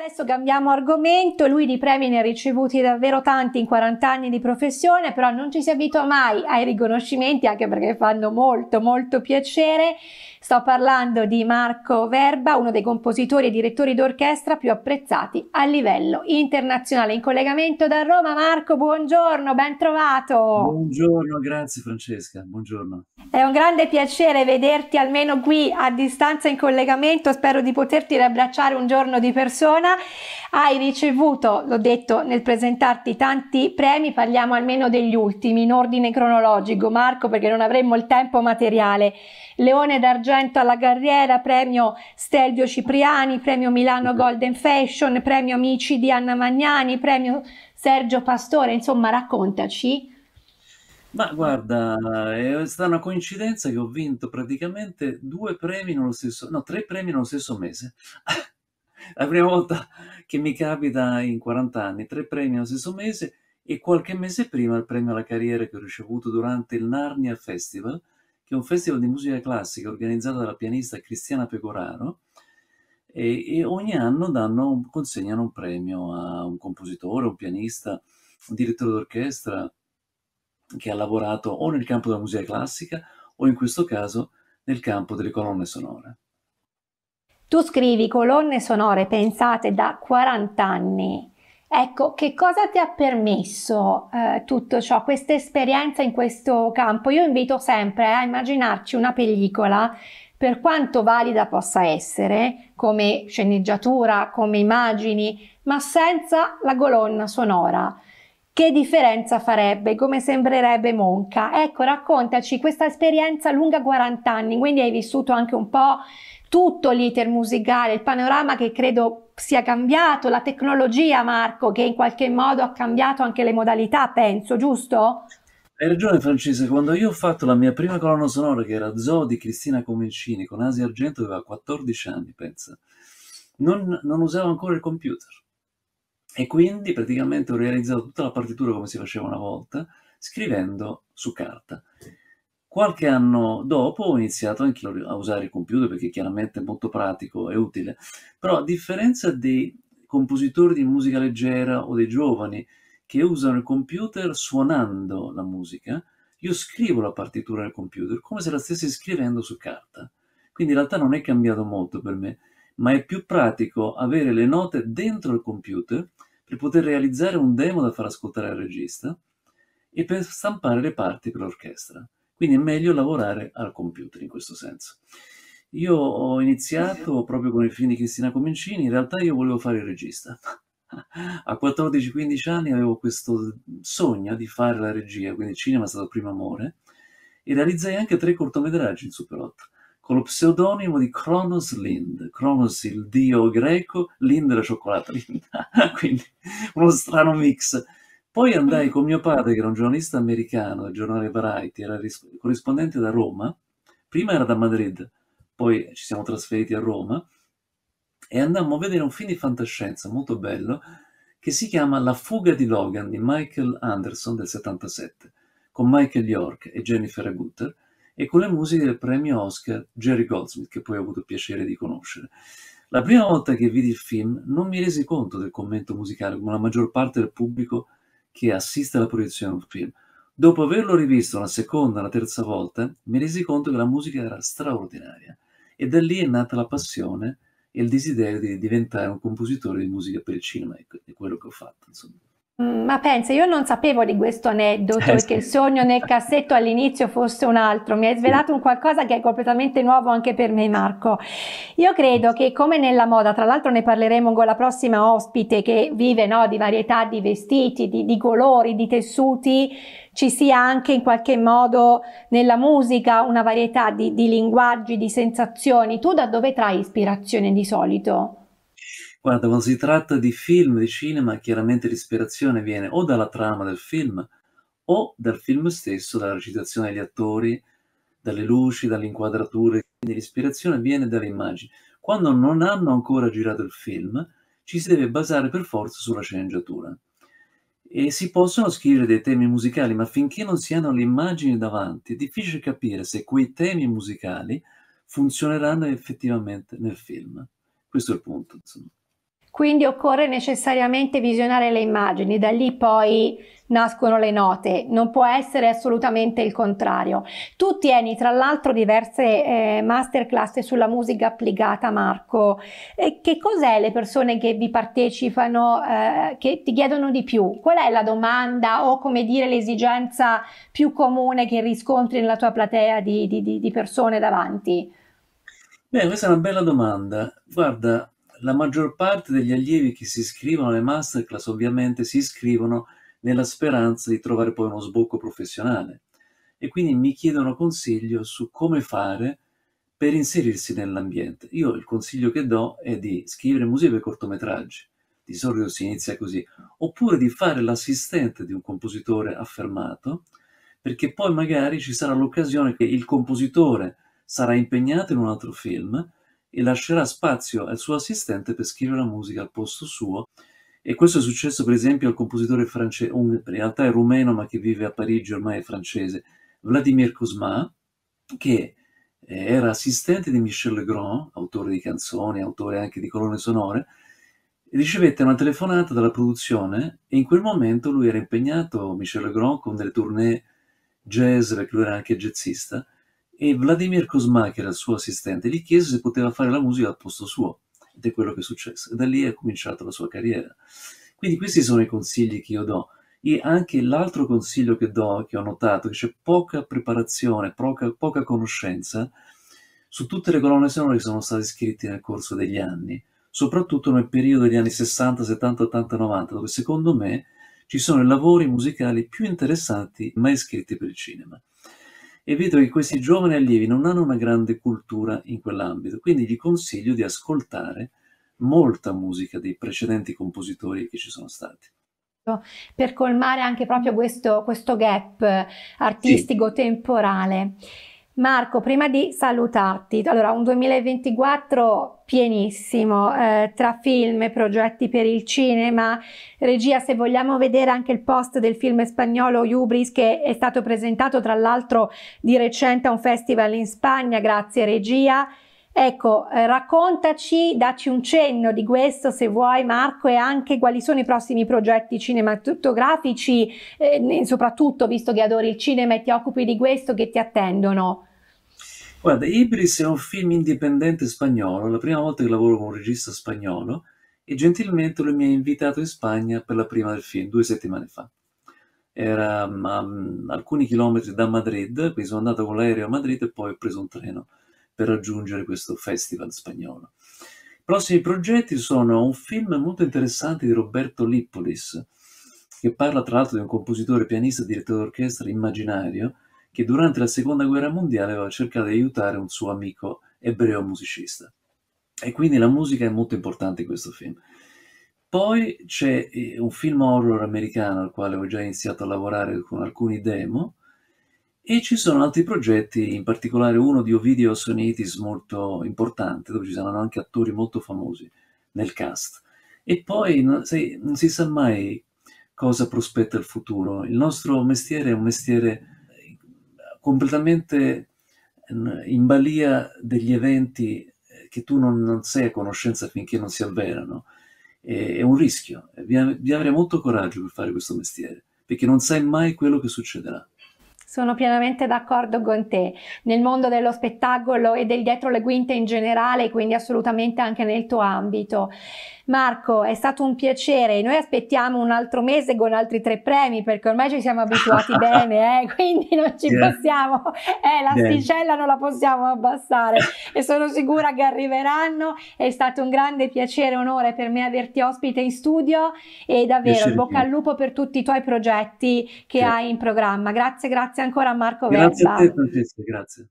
Adesso cambiamo argomento, lui di premi ne ha ricevuti davvero tanti in 40 anni di professione, però non ci si abitua mai ai riconoscimenti, anche perché fanno molto molto piacere. Sto parlando di Marco Verba, uno dei compositori e direttori d'orchestra più apprezzati a livello internazionale. In collegamento da Roma, Marco, buongiorno, ben trovato. Buongiorno, grazie Francesca, buongiorno. È un grande piacere vederti almeno qui a distanza in collegamento, spero di poterti riabbracciare un giorno di persona settimana, hai ricevuto, l'ho detto nel presentarti, tanti premi, parliamo almeno degli ultimi in ordine cronologico, Marco, perché non avremmo il tempo materiale. Leone d'argento alla carriera, premio Stelvio Cipriani, premio Milano Golden Fashion, premio Amici di Anna Magnani, premio Sergio Pastore, insomma raccontaci. Ma guarda, è stata una coincidenza che ho vinto praticamente due premi nello stesso, no, tre premi nello stesso mese la prima volta che mi capita in 40 anni, tre premi allo stesso mese e qualche mese prima il premio alla carriera che ho ricevuto durante il Narnia Festival, che è un festival di musica classica organizzato dalla pianista Cristiana Pecoraro, e, e ogni anno danno, consegnano un premio a un compositore, un pianista, un direttore d'orchestra che ha lavorato o nel campo della musica classica o in questo caso nel campo delle colonne sonore. Tu scrivi colonne sonore pensate da 40 anni. Ecco, che cosa ti ha permesso eh, tutto ciò, questa esperienza in questo campo? Io invito sempre a immaginarci una pellicola, per quanto valida possa essere, come sceneggiatura, come immagini, ma senza la colonna sonora. Che differenza farebbe? Come sembrerebbe monca? Ecco, raccontaci questa esperienza lunga 40 anni, quindi hai vissuto anche un po' tutto l'iter musicale, il panorama che credo sia cambiato, la tecnologia Marco che in qualche modo ha cambiato anche le modalità, penso, giusto? Hai ragione Francesca, quando io ho fatto la mia prima colonna sonora che era Zoo di Cristina Comencini con Asia Argento aveva 14 anni, pensa, non, non usavo ancora il computer e quindi praticamente ho realizzato tutta la partitura come si faceva una volta scrivendo su carta. Qualche anno dopo ho iniziato anche a usare il computer perché chiaramente è molto pratico e utile, però a differenza dei compositori di musica leggera o dei giovani che usano il computer suonando la musica, io scrivo la partitura nel computer come se la stessi scrivendo su carta. Quindi in realtà non è cambiato molto per me, ma è più pratico avere le note dentro il computer per poter realizzare un demo da far ascoltare al regista e per stampare le parti per l'orchestra. Quindi è meglio lavorare al computer in questo senso. Io ho iniziato proprio con il film di Cristina Comencini, in realtà io volevo fare il regista. A 14-15 anni avevo questo sogno di fare la regia, quindi il cinema è stato il primo amore, e realizzai anche tre cortometraggi in Super 8, con lo pseudonimo di Cronos Lind, Cronos il dio greco, Lind la cioccolata quindi uno strano mix poi andai con mio padre, che era un giornalista americano del giornale Variety, era ris- corrispondente da Roma, prima era da Madrid, poi ci siamo trasferiti a Roma e andammo a vedere un film di fantascienza molto bello che si chiama La fuga di Logan di Michael Anderson del 77 con Michael York e Jennifer Agutter e con le musiche del premio Oscar Jerry Goldsmith che poi ho avuto il piacere di conoscere. La prima volta che vidi il film non mi resi conto del commento musicale come la maggior parte del pubblico che assiste alla proiezione del film. Dopo averlo rivisto una seconda, una terza volta, mi resi conto che la musica era straordinaria e da lì è nata la passione e il desiderio di diventare un compositore di musica per il cinema, ecco, è quello che ho fatto. Insomma. Mm, ma pensa, io non sapevo di questo aneddoto eh, e che il sogno nel cassetto all'inizio fosse un altro. Mi hai svelato un qualcosa che è completamente nuovo anche per me, Marco. Io credo che come nella moda, tra l'altro ne parleremo con la prossima ospite che vive no, di varietà di vestiti, di, di colori, di tessuti, ci sia anche in qualche modo nella musica una varietà di, di linguaggi, di sensazioni. Tu da dove trai ispirazione di solito? Guarda, quando si tratta di film, di cinema, chiaramente l'ispirazione viene o dalla trama del film o dal film stesso, dalla recitazione degli attori, dalle luci, dalle inquadrature, quindi l'ispirazione viene dalle immagini. Quando non hanno ancora girato il film, ci si deve basare per forza sulla sceneggiatura. E si possono scrivere dei temi musicali, ma finché non si hanno le immagini davanti, è difficile capire se quei temi musicali funzioneranno effettivamente nel film. Questo è il punto, insomma. Quindi occorre necessariamente visionare le immagini, da lì poi nascono le note, non può essere assolutamente il contrario. Tu tieni tra l'altro diverse eh, masterclass sulla musica applicata, Marco. E che cos'è le persone che vi partecipano, eh, che ti chiedono di più? Qual è la domanda o come dire l'esigenza più comune che riscontri nella tua platea di, di, di persone davanti? Beh, questa è una bella domanda. Guarda, la maggior parte degli allievi che si iscrivono alle masterclass ovviamente si iscrivono nella speranza di trovare poi uno sbocco professionale e quindi mi chiedono consiglio su come fare per inserirsi nell'ambiente. Io il consiglio che do è di scrivere musica e cortometraggi, di solito si inizia così, oppure di fare l'assistente di un compositore affermato, perché poi magari ci sarà l'occasione che il compositore sarà impegnato in un altro film e lascerà spazio al suo assistente per scrivere la musica al posto suo. E questo è successo per esempio al compositore francese, in realtà è rumeno ma che vive a Parigi ormai è francese, Vladimir Cosma, che eh, era assistente di Michel Legrand, autore di canzoni, autore anche di colonne sonore, ricevette una telefonata dalla produzione e in quel momento lui era impegnato, Michel Legrand, con delle tournée jazz, perché lui era anche jazzista, e Vladimir Kosma, che era il suo assistente, gli chiese se poteva fare la musica al posto suo ed è quello che è successo. E da lì è cominciata la sua carriera. Quindi questi sono i consigli che io do. E anche l'altro consiglio che do, che ho notato, che c'è poca preparazione, poca, poca conoscenza su tutte le colonne sonore che sono state scritte nel corso degli anni, soprattutto nel periodo degli anni 60, 70, 80, 90, dove secondo me ci sono i lavori musicali più interessanti mai scritti per il cinema e vedo che questi giovani allievi non hanno una grande cultura in quell'ambito, quindi gli consiglio di ascoltare molta musica dei precedenti compositori che ci sono stati per colmare anche proprio questo, questo gap eh, artistico-temporale. Sì. Marco, prima di salutarti, allora un 2024 pienissimo eh, tra film, e progetti per il cinema, regia, se vogliamo vedere anche il post del film spagnolo Ubris che è stato presentato tra l'altro di recente a un festival in Spagna, grazie regia. Ecco, eh, raccontaci, dacci un cenno di questo se vuoi Marco e anche quali sono i prossimi progetti cinematografici, eh, soprattutto visto che adori il cinema e ti occupi di questo, che ti attendono. Guarda, Ibris è un film indipendente spagnolo, la prima volta che lavoro con un regista spagnolo e gentilmente lui mi ha invitato in Spagna per la prima del film, due settimane fa. Era um, alcuni chilometri da Madrid, quindi sono andato con l'aereo a Madrid e poi ho preso un treno per raggiungere questo festival spagnolo. I prossimi progetti sono un film molto interessante di Roberto Lippolis, che parla tra l'altro di un compositore, pianista, direttore d'orchestra immaginario, che durante la seconda guerra mondiale aveva cercato di aiutare un suo amico ebreo musicista. E quindi la musica è molto importante in questo film. Poi c'è eh, un film horror americano al quale ho già iniziato a lavorare con alcuni demo e ci sono altri progetti, in particolare uno di Ovidio Sonitis molto importante, dove ci saranno anche attori molto famosi nel cast. E poi non, sai, non si sa mai cosa prospetta il futuro. Il nostro mestiere è un mestiere completamente ehm, in balia degli eventi eh, che tu non, non sei a conoscenza finché non si avverano. E, è un rischio, bisogna eh, avere molto coraggio per fare questo mestiere, perché non sai mai quello che succederà. Sono pienamente d'accordo con te. Nel mondo dello spettacolo e del dietro le quinte in generale, quindi assolutamente anche nel tuo ambito. Marco, è stato un piacere. Noi aspettiamo un altro mese con altri tre premi perché ormai ci siamo abituati bene, eh? quindi non ci yeah. possiamo, eh, l'asticella yeah. non la possiamo abbassare e sono sicura che arriveranno. È stato un grande piacere e onore per me averti ospite in studio e davvero in bocca al lupo per tutti i tuoi progetti che yeah. hai in programma. Grazie, grazie ancora a Marco grazie Verba. Grazie a te Francesca, grazie.